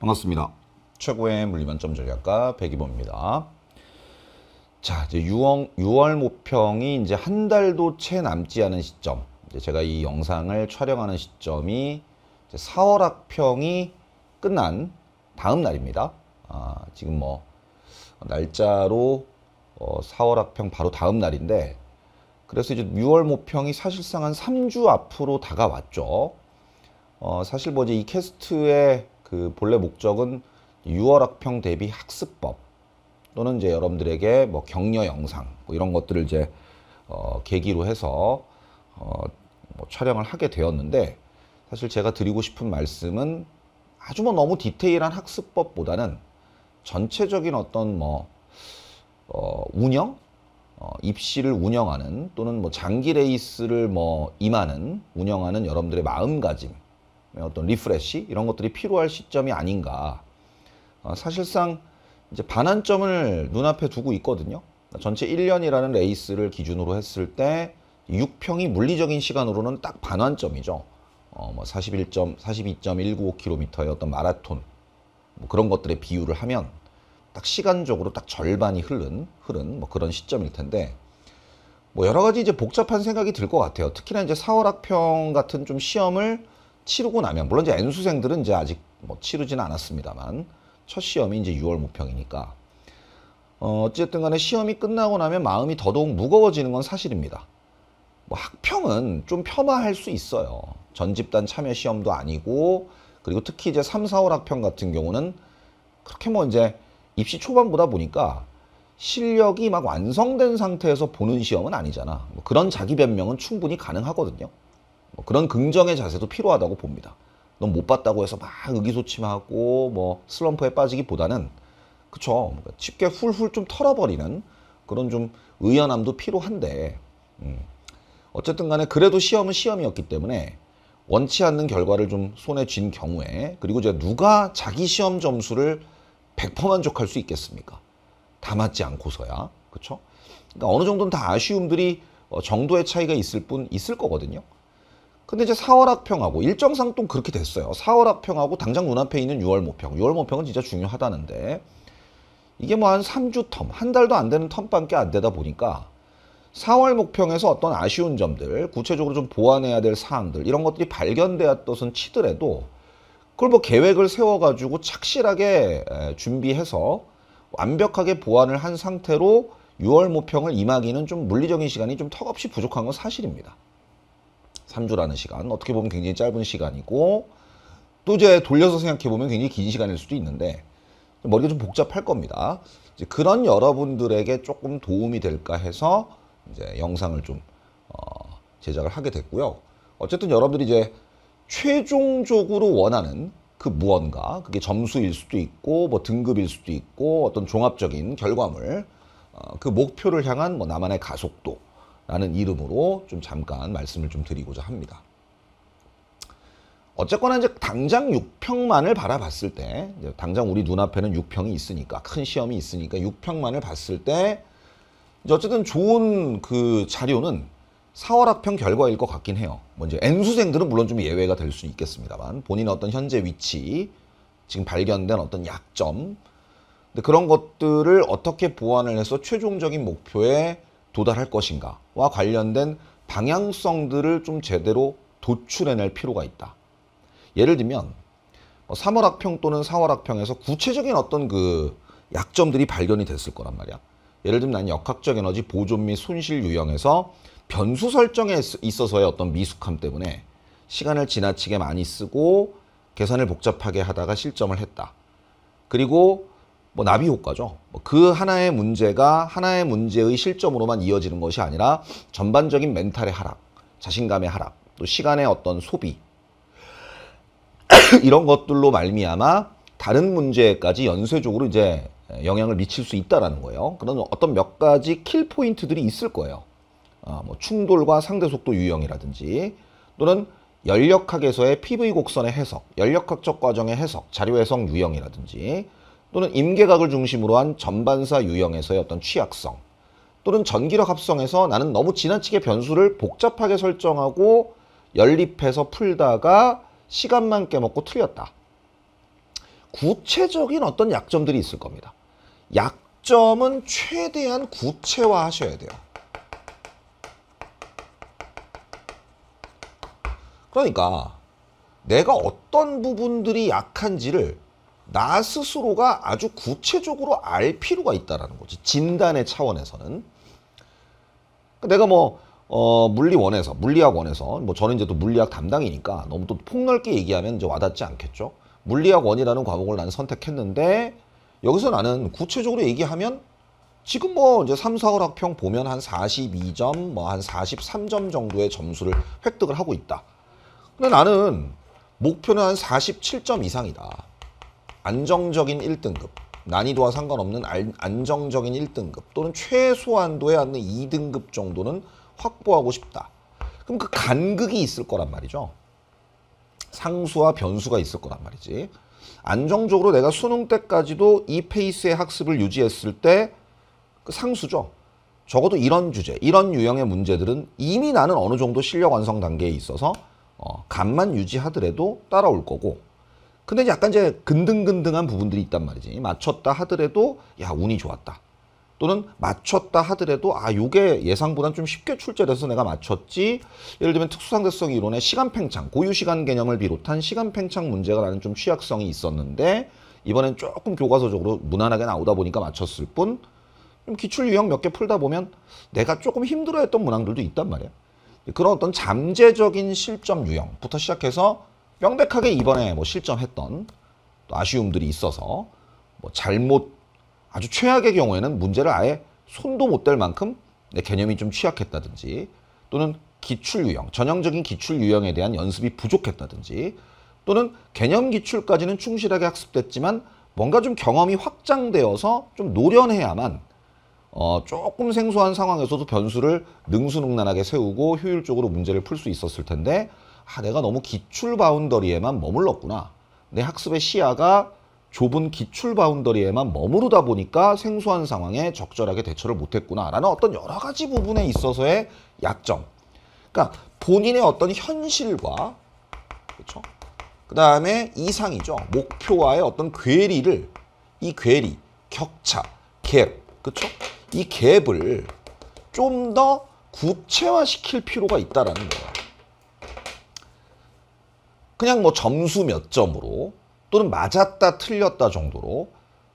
반갑습니다. 최고의 물리만점 전략가 백이범입니다. 자, 이제 6월, 6월 모평이 이제 한 달도 채 남지 않은 시점. 제가 이 영상을 촬영하는 시점이 4월 학평이 끝난 다음 날입니다. 아, 지금 뭐 날짜로 어, 4월 학평 바로 다음 날인데 그래서 이제 6월 모평이 사실상 한 3주 앞으로 다가왔죠. 어, 사실 뭐이 캐스트의 그 본래 목적은 유월 학평 대비 학습법 또는 이제 여러분들에게 뭐 격려 영상 뭐 이런 것들을 이제 어, 계기로 해서 어, 뭐 촬영을 하게 되었는데 사실 제가 드리고 싶은 말씀은 아주 뭐 너무 디테일한 학습법보다는 전체적인 어떤 뭐 어, 운영 어, 입시를 운영하는 또는 뭐 장기 레이스를 뭐 임하는 운영하는 여러분들의 마음가짐 어떤 리프레시 이런 것들이 필요할 시점이 아닌가. 어, 사실상 이제 반환점을 눈앞에 두고 있거든요. 전체 1년이라는 레이스를 기준으로 했을 때 6평이 물리적인 시간으로는 딱 반환점이죠. 어, 뭐4 1 42.195km의 어떤 마라톤 뭐 그런 것들의 비유를 하면 딱 시간적으로 딱 절반이 흐른 흐른 뭐 그런 시점일 텐데 뭐 여러 가지 이제 복잡한 생각이 들 것 같아요. 특히나 이제 4월 학평 같은 좀 시험을 치르고 나면 물론 이제 N수생들은 이제 아직 뭐 치르지는 않았습니다만 첫 시험이 이제 6월 무평이니까 어, 어쨌든 간에 시험이 끝나고 나면 마음이 더더욱 무거워지는 건 사실입니다. 뭐 학평은 좀 폄하할 수 있어요. 전집단 참여 시험도 아니고 그리고 특히 이제 3, 4월 학평 같은 경우는 그렇게 뭐 이제 입시 초반보다 보니까 실력이 막 완성된 상태에서 보는 시험은 아니잖아. 뭐 그런 자기 변명은 충분히 가능하거든요. 뭐 그런 긍정의 자세도 필요하다고 봅니다. 넌 못 봤다고 해서 막 의기소침하고 뭐 슬럼프에 빠지기보다는 그쵸 그러니까 쉽게 훌훌 좀 털어버리는 그런 좀 의연함도 필요한데 음. 어쨌든 간에 그래도 시험은 시험이었기 때문에 원치 않는 결과를 좀 손에 쥔 경우에 그리고 제 누가 자기 시험 점수를 100% 만족할 수 있겠습니까? 다 맞지 않고서야 그렇 그러니까 어느 정도는 다 아쉬움들이 어, 정도의 차이가 있을 뿐 있을 거거든요. 근데 이제 4월 합평하고 일정상 또 그렇게 됐어요. 4월 합평하고 당장 눈앞에 있는 6월 모평. 6월 모평은 진짜 중요하다는데 이게 뭐 한 3주 텀, 한 달도 안 되는 텀밖에 안 되다 보니까 4월 목평에서 어떤 아쉬운 점들, 구체적으로 좀 보완해야 될 사항들 이런 것들이 발견되야 뜻은 치더라도 그걸 뭐 계획을 세워가지고 착실하게 준비해서 완벽하게 보완을 한 상태로 6월 모평을 임하기는 좀 물리적인 시간이 좀 턱없이 부족한 건 사실입니다. 3주라는 시간 어떻게 보면 굉장히 짧은 시간이고 또 이제 돌려서 생각해 보면 굉장히 긴 시간일 수도 있는데 머리가 좀 복잡할 겁니다. 그런 여러분들에게 조금 도움이 될까 해서 이제 영상을 좀 어, 제작을 하게 됐고요. 어쨌든 여러분들이 이제 최종적으로 원하는 그 무언가 그게 점수일 수도 있고 뭐 등급일 수도 있고 어떤 종합적인 결과물 어, 그 목표를 향한 뭐 나만의 가속도 라는 이름으로 좀 잠깐 말씀을 좀 드리고자 합니다. 어쨌거나 이제 당장 6평만을 바라봤을 때 당장 우리 눈앞에는 6평이 있으니까 큰 시험이 있으니까 6평만을 봤을 때 어쨌든 좋은 그 자료는 4월 학평 결과일 것 같긴 해요. 먼저 뭐 N수생들은 물론 좀 예외가 될 수 있겠습니다만 본인의 어떤 현재 위치, 지금 발견된 어떤 약점 근데 그런 것들을 어떻게 보완을 해서 최종적인 목표에 도달할 것인가와 관련된 방향성들을 좀 제대로 도출해낼 필요가 있다. 예를 들면 3월 뭐 학평 또는 4월 학평에서 구체적인 어떤 그 약점들이 발견이 됐을 거란 말이야. 예를 들면 난 역학적 에너지 보존 및 손실 유형에서 변수 설정에 있어서의 어떤 미숙함 때문에 시간을 지나치게 많이 쓰고 계산을 복잡하게 하다가 실점을 했다. 그리고 뭐 나비 효과죠. 뭐 그 하나의 문제가 하나의 문제의 실점으로만 이어지는 것이 아니라 전반적인 멘탈의 하락, 자신감의 하락, 또 시간의 어떤 소비 이런 것들로 말미암아 다른 문제까지 연쇄적으로 이제 영향을 미칠 수 있다라는 거예요. 그런 어떤 몇 가지 킬 포인트들이 있을 거예요. 어, 뭐 충돌과 상대 속도 유형이라든지 또는 연력학에서의 PV 곡선의 해석, 연력학적 과정의 해석, 자료 해석 유형이라든지 또는 임계각을 중심으로 한 전반사 유형에서의 어떤 취약성 또는 전기력 합성에서 나는 너무 지나치게 변수를 복잡하게 설정하고 연립해서 풀다가 시간만 깨먹고 틀렸다. 구체적인 어떤 약점들이 있을 겁니다. 약점은 최대한 구체화 하셔야 돼요. 그러니까 내가 어떤 부분들이 약한지를 나 스스로가 아주 구체적으로 알 필요가 있다라는 거지. 진단의 차원에서는. 내가 뭐, 어, 물리원에서, 물리학원에서, 뭐 저는 이제 또 물리학 담당이니까 너무 또 폭넓게 얘기하면 이제 와닿지 않겠죠. 물리학원이라는 과목을 나는 선택했는데 여기서 나는 구체적으로 얘기하면 지금 뭐 이제 3, 4월 학평 보면 한 42점, 뭐 한 43점 정도의 점수를 획득을 하고 있다. 근데 나는 목표는 한 47점 이상이다. 안정적인 1등급, 난이도와 상관없는 안정적인 1등급 또는 최소한도에 않는 2등급 정도는 확보하고 싶다. 그럼 그 간극이 있을 거란 말이죠. 상수와 변수가 있을 거란 말이지. 안정적으로 내가 수능 때까지도 이 페이스의 학습을 유지했을 때 그 상수죠. 적어도 이런 주제, 이런 유형의 문제들은 이미 나는 어느 정도 실력 완성 단계에 있어서 어, 간만 유지하더라도 따라올 거고 근데 약간 이제 근등근등한 부분들이 있단 말이지. 맞췄다 하더라도 야 운이 좋았다. 또는 맞췄다 하더라도 아 요게 예상보단 좀 쉽게 출제돼서 내가 맞췄지 예를 들면 특수상대성 이론의 시간팽창 고유시간 개념을 비롯한 시간팽창 문제가라는 좀 취약성이 있었는데 이번엔 조금 교과서적으로 무난하게 나오다 보니까 맞췄을 뿐 기출 유형 몇 개 풀다 보면 내가 조금 힘들어했던 문항들도 있단 말이야 그런 어떤 잠재적인 실점 유형부터 시작해서 명백하게 이번에 뭐 실점했던 아쉬움들이 있어서 뭐 잘못 아주 최악의 경우에는 문제를 아예 손도 못 댈 만큼 내 개념이 좀 취약했다든지 또는 기출 유형, 전형적인 기출 유형에 대한 연습이 부족했다든지 또는 개념 기출까지는 충실하게 학습됐지만 뭔가 좀 경험이 확장되어서 좀 노련해야만 어, 조금 생소한 상황에서도 변수를 능수능란하게 세우고 효율적으로 문제를 풀 수 있었을 텐데 아, 내가 너무 기출 바운더리에만 머물렀구나. 내 학습의 시야가 좁은 기출 바운더리에만 머무르다 보니까 생소한 상황에 적절하게 대처를 못했구나라는 어떤 여러 가지 부분에 있어서의 약점. 그러니까 본인의 어떤 현실과 그렇죠. 그 다음에 이상이죠. 목표와의 어떤 괴리를 이 괴리, 격차, 갭, 그렇죠? 이 갭을 좀 더 구체화시킬 필요가 있다라는 거예요. 그냥 뭐 점수 몇 점으로 또는 맞았다 틀렸다 정도로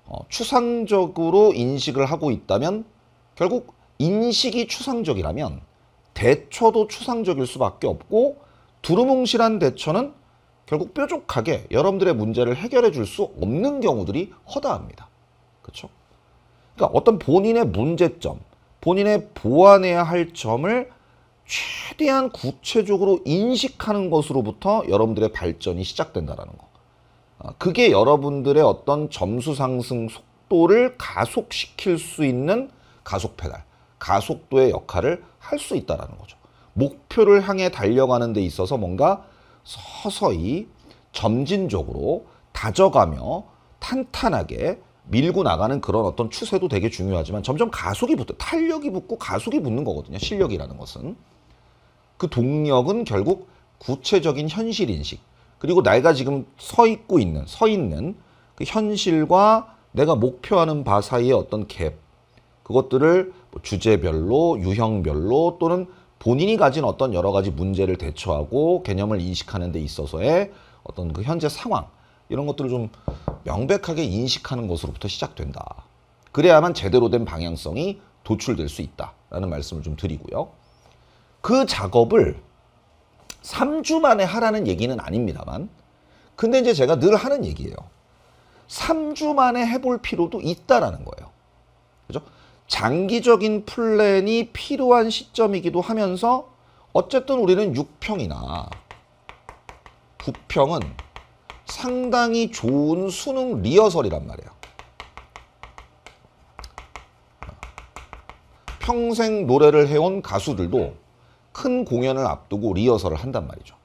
어, 추상적으로 인식을 하고 있다면 결국 인식이 추상적이라면 대처도 추상적일 수밖에 없고 두루뭉실한 대처는 결국 뾰족하게 여러분들의 문제를 해결해 줄 수 없는 경우들이 허다합니다. 그렇죠? 그러니까 어떤 본인의 문제점, 본인의 보완해야 할 점을 최대한 구체적으로 인식하는 것으로부터 여러분들의 발전이 시작된다라는 거. 아, 그게 여러분들의 어떤 점수 상승 속도를 가속시킬 수 있는 가속 페달, 가속도의 역할을 할 수있다는 거죠. 목표를 향해 달려가는 데 있어서 뭔가 서서히 점진적으로 다져가며 탄탄하게 밀고 나가는 그런 어떤 추세도 되게 중요하지만 점점 가속이 붙어 탄력이 붙고 가속이 붙는 거거든요. 실력이라는 것은. 그 동력은 결국 구체적인 현실 인식 그리고 내가 지금 서 있고 있는 서 있는 그 현실과 내가 목표하는 바 사이의 어떤 갭 그것들을 뭐 주제별로 유형별로 또는 본인이 가진 어떤 여러 가지 문제를 대처하고 개념을 인식하는 데 있어서의 어떤 그 현재 상황 이런 것들을 좀 명백하게 인식하는 것으로부터 시작된다. 그래야만 제대로 된 방향성이 도출될 수 있다라는 말씀을 좀 드리고요. 그 작업을 3주 만에 하라는 얘기는 아닙니다만 근데 이제 제가 늘 하는 얘기예요. 3주 만에 해볼 필요도 있다라는 거예요. 그죠? 장기적인 플랜이 필요한 시점이기도 하면서 어쨌든 우리는 6평이나 9평은 상당히 좋은 수능 리허설이란 말이에요. 평생 노래를 해온 가수들도 큰 공연을 앞두고 리허설을 한단 말이죠.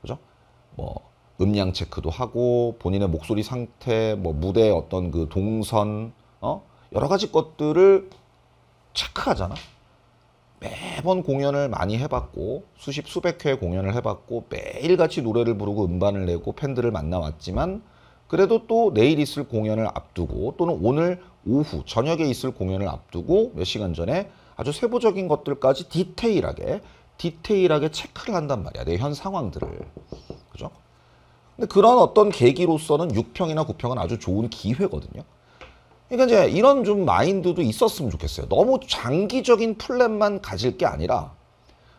그죠? 뭐 음량 체크도 하고 본인의 목소리 상태, 뭐 무대의 어떤 그 동선, 어? 여러 가지 것들을 체크하잖아. 매번 공연을 많이 해봤고 수십 수백 회 공연을 해봤고 매일같이 노래를 부르고 음반을 내고 팬들을 만나왔지만 그래도 또 내일 있을 공연을 앞두고 또는 오늘 오후 저녁에 있을 공연을 앞두고 몇 시간 전에 아주 세부적인 것들까지 디테일하게 디테일하게 체크를 한단 말이야. 내 현 상황들을. 그죠? 근데 그런 어떤 계기로서는 6평이나 9평은 아주 좋은 기회거든요. 그러니까 이제 이런 좀 마인드도 있었으면 좋겠어요. 너무 장기적인 플랜만 가질 게 아니라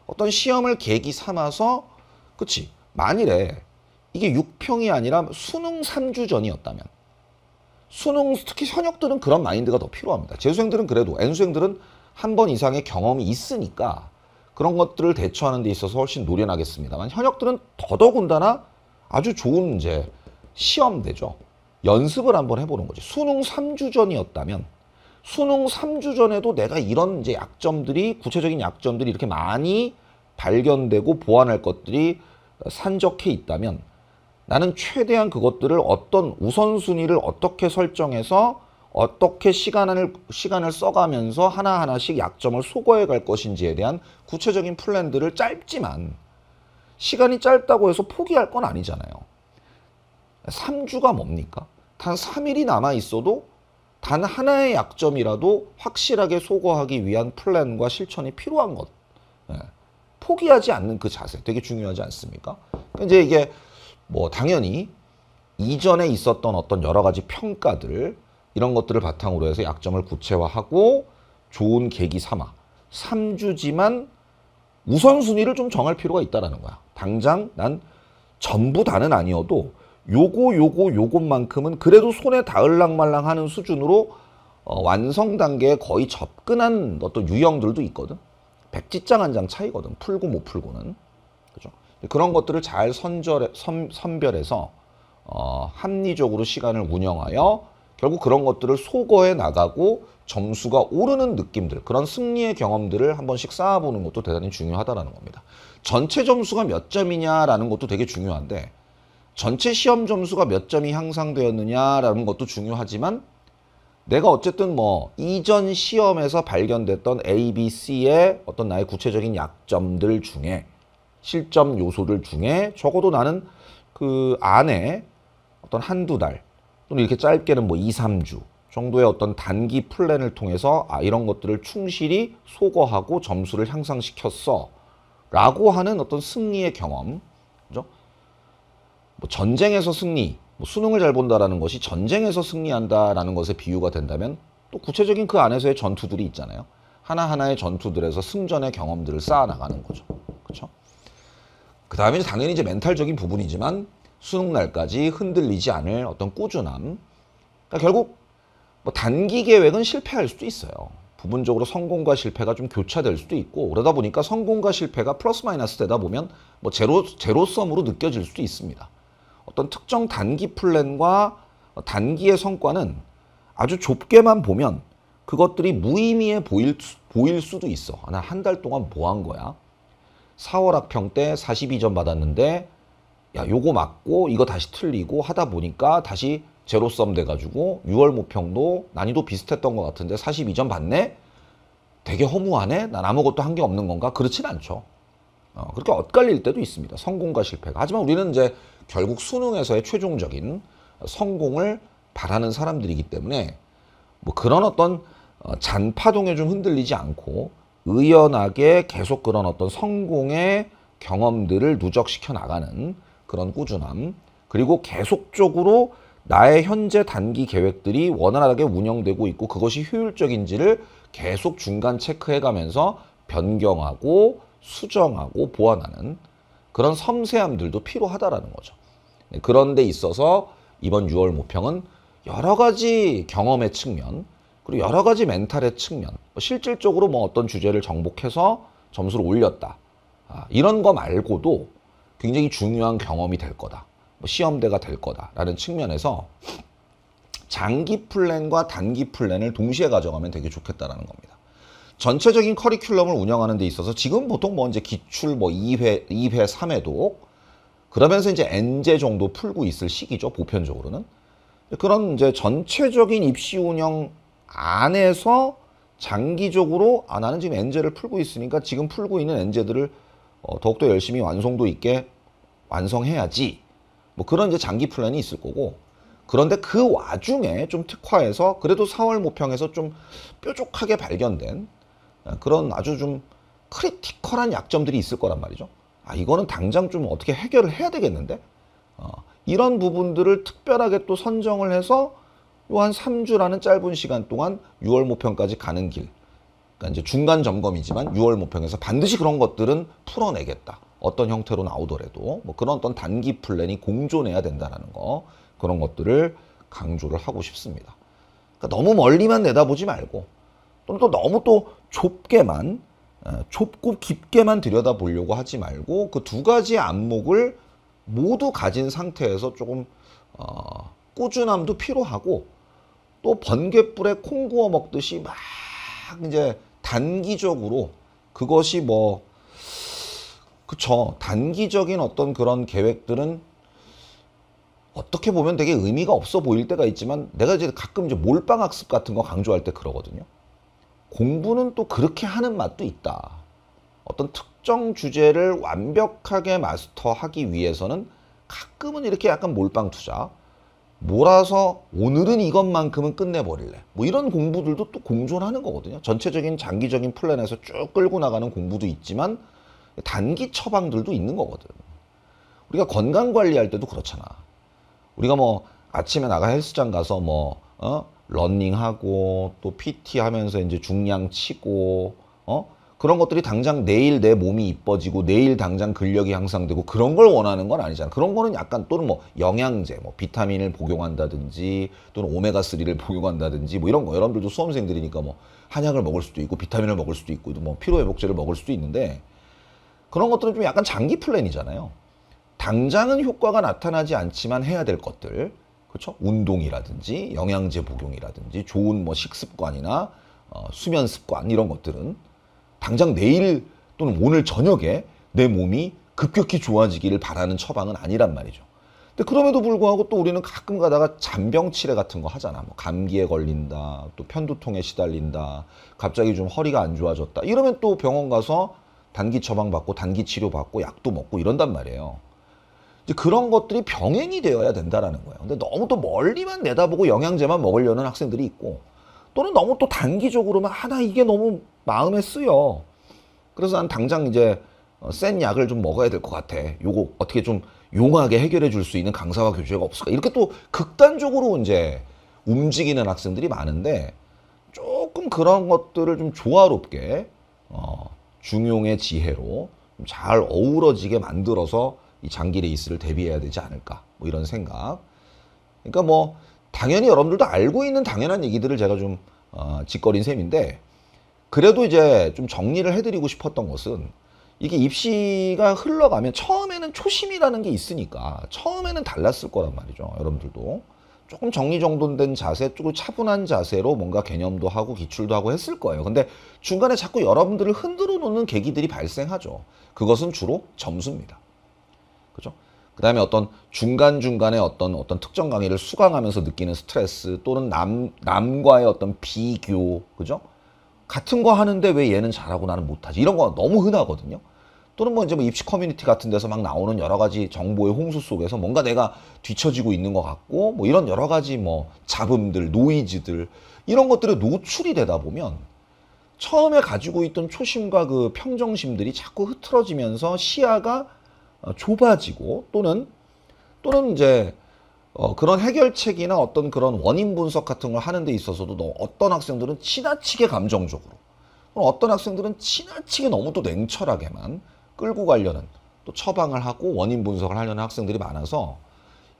어떤 시험을 계기 삼아서 그치 만일에 이게 6평이 아니라 수능 3주 전이었다면 수능 특히 현역들은 그런 마인드가 더 필요합니다. 재수생들은 그래도 N수생들은 한 번 이상의 경험이 있으니까 그런 것들을 대처하는 데 있어서 훨씬 노련하겠습니다만 현역들은 더더군다나 아주 좋은 문제 시험대죠. 연습을 한번 해보는 거지. 수능 3주 전이었다면 수능 3주 전에도 내가 이런 이제 약점들이 구체적인 약점들이 이렇게 많이 발견되고 보완할 것들이 산적해 있다면 나는 최대한 그것들을 어떤 우선순위를 어떻게 설정해서 어떻게 시간을 시간을 써가면서 하나하나씩 약점을 소거해 갈 것인지에 대한 구체적인 플랜들을 짧지만 시간이 짧다고 해서 포기할 건 아니잖아요. 3주가 뭡니까? 단 3일이 남아 있어도 단 하나의 약점이라도 확실하게 소거하기 위한 플랜과 실천이 필요한 것. 예. 포기하지 않는 그 자세 되게 중요하지 않습니까? 그러니까 이제 이게 뭐 당연히 이전에 있었던 어떤 여러 가지 평가들 이런 것들을 바탕으로 해서 약점을 구체화하고 좋은 계기 삼아 3주지만 우선순위를 좀 정할 필요가 있다라는 거야. 당장 난 전부 다는 아니어도 요거 요거 요것만큼은 그래도 손에 닿을랑 말랑 하는 수준으로 어, 완성 단계에 거의 접근한 어떤 유형들도 있거든. 백지장 한 장 차이거든. 풀고 못 풀고는. 그죠? 그런 것들을 잘 선절, 선, 선별해서 어, 합리적으로 시간을 운영하여 결국 그런 것들을 소거해 나가고 점수가 오르는 느낌들, 그런 승리의 경험들을 한 번씩 쌓아보는 것도 대단히 중요하다라는 겁니다. 전체 점수가 몇 점이냐라는 것도 되게 중요한데 전체 시험 점수가 몇 점이 향상되었느냐라는 것도 중요하지만 내가 어쨌든 뭐 이전 시험에서 발견됐던 A, B, C의 어떤 나의 구체적인 약점들 중에 실점 요소들 중에 적어도 나는 그 안에 어떤 한두 달 또는 이렇게 짧게는 뭐 2, 3주 정도의 어떤 단기 플랜을 통해서 아, 이런 것들을 충실히 소거하고 점수를 향상시켰어. 라고 하는 어떤 승리의 경험. 그죠? 뭐 전쟁에서 승리, 뭐 수능을 잘 본다라는 것이 전쟁에서 승리한다라는 것에 비유가 된다면 또 구체적인 그 안에서의 전투들이 있잖아요. 하나하나의 전투들에서 승전의 경험들을 쌓아 나가는 거죠. 그렇 그다음에 당연히 이제 멘탈적인 부분이지만 수능날까지 흔들리지 않을 어떤 꾸준함. 그러니까 결국 뭐 단기 계획은 실패할 수도 있어요. 부분적으로 성공과 실패가 좀 교차될 수도 있고 그러다 보니까 성공과 실패가 플러스 마이너스 되다 보면 뭐 제로 제로섬으로 느껴질 수도 있습니다. 어떤 특정 단기 플랜과 단기의 성과는 아주 좁게만 보면 그것들이 무의미해 보일, 보일 수도 있어. 아, 나한 달 동안 뭐 한 거야? 4월 학평 때 42점 받았는데 야, 요거 맞고 이거 다시 틀리고 하다 보니까 다시 제로썸 돼가지고 6월 모평도 난이도 비슷했던 것 같은데 42점 받네? 되게 허무하네? 난 아무것도 한 게 없는 건가? 그렇진 않죠. 어, 그렇게 엇갈릴 때도 있습니다. 성공과 실패가. 하지만 우리는 이제 결국 수능에서의 최종적인 성공을 바라는 사람들이기 때문에 뭐 그런 어떤 어, 잔파동에 좀 흔들리지 않고 의연하게 계속 그런 어떤 성공의 경험들을 누적시켜 나가는 그런 꾸준함 그리고 계속적으로 나의 현재 단기 계획들이 원활하게 운영되고 있고 그것이 효율적인지를 계속 중간 체크해가면서 변경하고 수정하고 보완하는 그런 섬세함들도 필요하다라는 거죠. 네, 그런 데 있어서 이번 6월 모평은 여러 가지 경험의 측면 그리고 여러 가지 멘탈의 측면 뭐 실질적으로 뭐 어떤 주제를 정복해서 점수를 올렸다 아, 이런 거 말고도 굉장히 중요한 경험이 될 거다. 뭐 시험대가 될 거다라는 측면에서 장기 플랜과 단기 플랜을 동시에 가져가면 되게 좋겠다라는 겁니다. 전체적인 커리큘럼을 운영하는 데 있어서 지금 보통 뭐 이제 기출 뭐 2회, 2회, 3회도 그러면서 이제 N제 정도 풀고 있을 시기죠. 보편적으로는. 그런 이제 전체적인 입시 운영 안에서 장기적으로 아 나는 지금 N제를 풀고 있으니까 지금 풀고 있는 N제들을 어, 더욱더 열심히 완성도 있게 완성해야지. 뭐 그런 이제 장기 플랜이 있을 거고. 그런데 그 와중에 좀 특화해서 그래도 4월 모평에서 좀 뾰족하게 발견된 어, 그런 아주 좀 크리티컬한 약점들이 있을 거란 말이죠. 아, 이거는 당장 좀 어떻게 해결을 해야 되겠는데? 어, 이런 부분들을 특별하게 또 선정을 해서 요 한 3주라는 짧은 시간 동안 6월 모평까지 가는 길. 그러니까 이제 중간 점검이지만 6월 모평에서 반드시 그런 것들은 풀어내겠다. 어떤 형태로 나오더라도 뭐 그런 어떤 단기 플랜이 공존해야 된다라는 거 그런 것들을 강조를 하고 싶습니다. 그러니까 너무 멀리만 내다보지 말고 또는 또 너무 또 좁게만 어, 좁고 깊게만 들여다보려고 하지 말고 그 두 가지 안목을 모두 가진 상태에서 조금 어, 꾸준함도 필요하고 또 번갯불에 콩 구워 먹듯이 막 이제 단기적으로 그것이 뭐 그쵸 단기적인 어떤 그런 계획들은 어떻게 보면 되게 의미가 없어 보일 때가 있지만 내가 이제 가끔 이제 몰빵 학습 같은 거 강조할 때 그러거든요. 공부는 또 그렇게 하는 맛도 있다. 어떤 특정 주제를 완벽하게 마스터하기 위해서는 가끔은 이렇게 약간 몰빵 투자, 몰아서 오늘은 이것만큼은 끝내버릴래. 뭐 이런 공부들도 또 공존하는 거거든요. 전체적인 장기적인 플랜에서 쭉 끌고 나가는 공부도 있지만 단기 처방들도 있는 거거든. 우리가 건강 관리할 때도 그렇잖아. 우리가 뭐 아침에 나가 헬스장 가서 뭐 어? 런닝하고 또 PT 하면서 이제 중량 치고 어? 그런 것들이 당장 내일 내 몸이 이뻐지고 내일 당장 근력이 향상되고 그런 걸 원하는 건 아니잖아. 그런 거는 약간 또는 뭐 영양제, 뭐 비타민을 복용한다든지 또는 오메가3를 복용한다든지 뭐 이런 거. 여러분들도 수험생들이니까 뭐 한약을 먹을 수도 있고 비타민을 먹을 수도 있고 뭐 피로회복제를 먹을 수도 있는데 그런 것들은 좀 약간 장기 플랜이잖아요. 당장은 효과가 나타나지 않지만 해야 될 것들. 그렇죠? 운동이라든지 영양제 복용이라든지 좋은 뭐 식습관이나 어, 수면 습관 이런 것들은 당장 내일 또는 오늘 저녁에 내 몸이 급격히 좋아지기를 바라는 처방은 아니란 말이죠. 근데 그럼에도 불구하고 또 우리는 가끔 가다가 잔병 치레 같은 거 하잖아. 뭐 감기에 걸린다, 또 편두통에 시달린다, 갑자기 좀 허리가 안 좋아졌다. 이러면 또 병원 가서 단기 처방 받고 단기 치료 받고 약도 먹고 이런단 말이에요. 이제 그런 것들이 병행이 되어야 된다라는 거예요. 근데 너무 또 멀리만 내다보고 영양제만 먹으려는 학생들이 있고 또는 너무 또 단기적으로만 하나 아, 이게 너무 마음에 쓰여. 그래서 난 당장 이제 어, 센 약을 좀 먹어야 될 것 같아. 요거 어떻게 좀 용하게 해결해 줄 수 있는 강사와 교재가 없을까? 이렇게 또 극단적으로 이제 움직이는 학생들이 많은데 조금 그런 것들을 좀 조화롭게 어, 중용의 지혜로 잘 어우러지게 만들어서 이 장기 레이스를 대비해야 되지 않을까? 뭐 이런 생각. 그러니까 뭐 당연히 여러분들도 알고 있는 당연한 얘기들을 제가 좀 어, 짓거린 셈인데 그래도 이제 좀 정리를 해드리고 싶었던 것은 이게 입시가 흘러가면 처음에는 초심이라는 게 있으니까 처음에는 달랐을 거란 말이죠. 여러분들도 조금 정리정돈된 자세, 조금 차분한 자세로 뭔가 개념도 하고 기출도 하고 했을 거예요. 근데 중간에 자꾸 여러분들을 흔들어 놓는 계기들이 발생하죠. 그것은 주로 점수입니다. 그죠? 그 다음에 어떤 중간중간에 어떤 어떤 특정 강의를 수강하면서 느끼는 스트레스 또는 남, 남과의 어떤 비교, 그죠? 같은 거 하는데 왜 얘는 잘하고 나는 못하지? 이런 거 너무 흔하거든요. 또는 뭐 이제 뭐 입시 커뮤니티 같은 데서 막 나오는 여러 가지 정보의 홍수 속에서 뭔가 내가 뒤처지고 있는 것 같고 뭐 이런 여러 가지 뭐 잡음들, 노이즈들 이런 것들에 노출이 되다 보면 처음에 가지고 있던 초심과 그 평정심들이 자꾸 흐트러지면서 시야가 어, 좁아지고 또는 또는 이제 어, 그런 해결책이나 어떤 그런 원인 분석 같은 걸 하는 데 있어서도 너 어떤 학생들은 지나치게 감정적으로 어떤 학생들은 지나치게 너무 또 냉철하게만 끌고 가려는 또 처방을 하고 원인 분석을 하려는 학생들이 많아서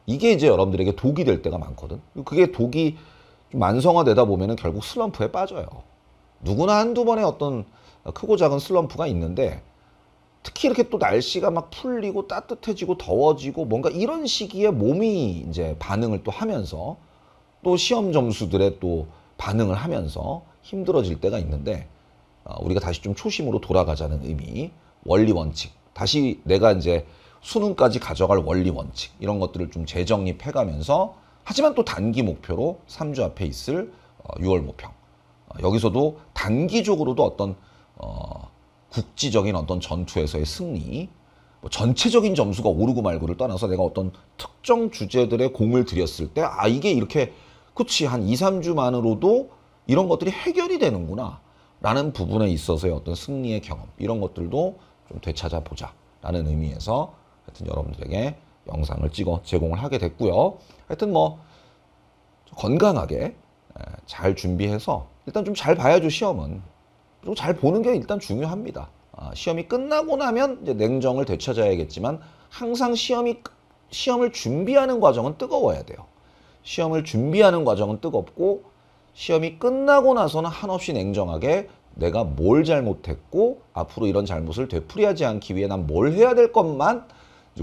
이게 이제 여러분들에게 독이 될 때가 많거든 그게 독이 만성화되다 보면 결국 슬럼프에 빠져요 누구나 한두 번의 어떤 크고 작은 슬럼프가 있는데 특히 이렇게 또 날씨가 막 풀리고 따뜻해지고 더워지고 뭔가 이런 시기에 몸이 이제 반응을 또 하면서 또 시험 점수들의 또 반응을 하면서 힘들어질 때가 있는데 아, 우리가 다시 좀 초심으로 돌아가자는 의미 원리 원칙 다시 내가 이제 수능까지 가져갈 원리 원칙 이런 것들을 좀 재정립해 가면서 하지만 또 단기 목표로 3주 앞에 있을 6월 어, 모평 어, 여기서도 단기적으로도 어떤 어, 국지적인 어떤 전투에서의 승리, 뭐 전체적인 점수가 오르고 말고를 떠나서 내가 어떤 특정 주제들의 공을 들였을 때, 아, 이게 이렇게, 그치, 한 2, 3주만으로도 이런 것들이 해결이 되는구나. 라는 부분에 있어서의 어떤 승리의 경험, 이런 것들도 좀 되찾아보자. 라는 의미에서 하여튼 여러분들에게 영상을 찍어 제공을 하게 됐고요. 하여튼 뭐, 건강하게 잘 준비해서 일단 좀 잘 봐야죠, 시험은. 잘 보는 게 일단 중요합니다. 아, 시험이 끝나고 나면 이제 냉정을 되찾아야겠지만 항상 시험이 시험을 준비하는 과정은 뜨거워야 돼요. 시험을 준비하는 과정은 뜨겁고 시험이 끝나고 나서는 한없이 냉정하게 내가 뭘 잘못했고 앞으로 이런 잘못을 되풀이하지 않기 위해 난 뭘 해야 될 것만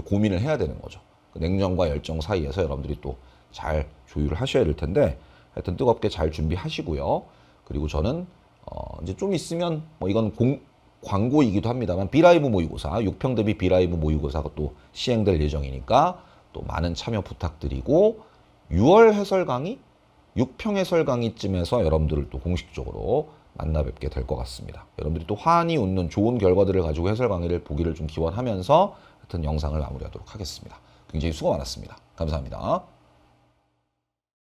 고민을 해야 되는 거죠. 그 냉정과 열정 사이에서 여러분들이 또 잘 조율을 하셔야 될 텐데 하여튼 뜨겁게 잘 준비하시고요. 그리고 저는 어, 이제 좀 있으면 뭐 이건 공, 광고이기도 합니다만 비라이브 모의고사 6평 대비 비라이브 모의고사가 또 시행될 예정이니까 또 많은 참여 부탁드리고 6월 해설 강의 6평 해설 강의쯤에서 여러분들을 또 공식적으로 만나 뵙게 될 것 같습니다. 여러분들이 또 환히 웃는 좋은 결과들을 가지고 해설 강의를 보기를 좀 기원하면서 하여튼 영상을 마무리하도록 하겠습니다. 굉장히 수고 많았습니다. 감사합니다.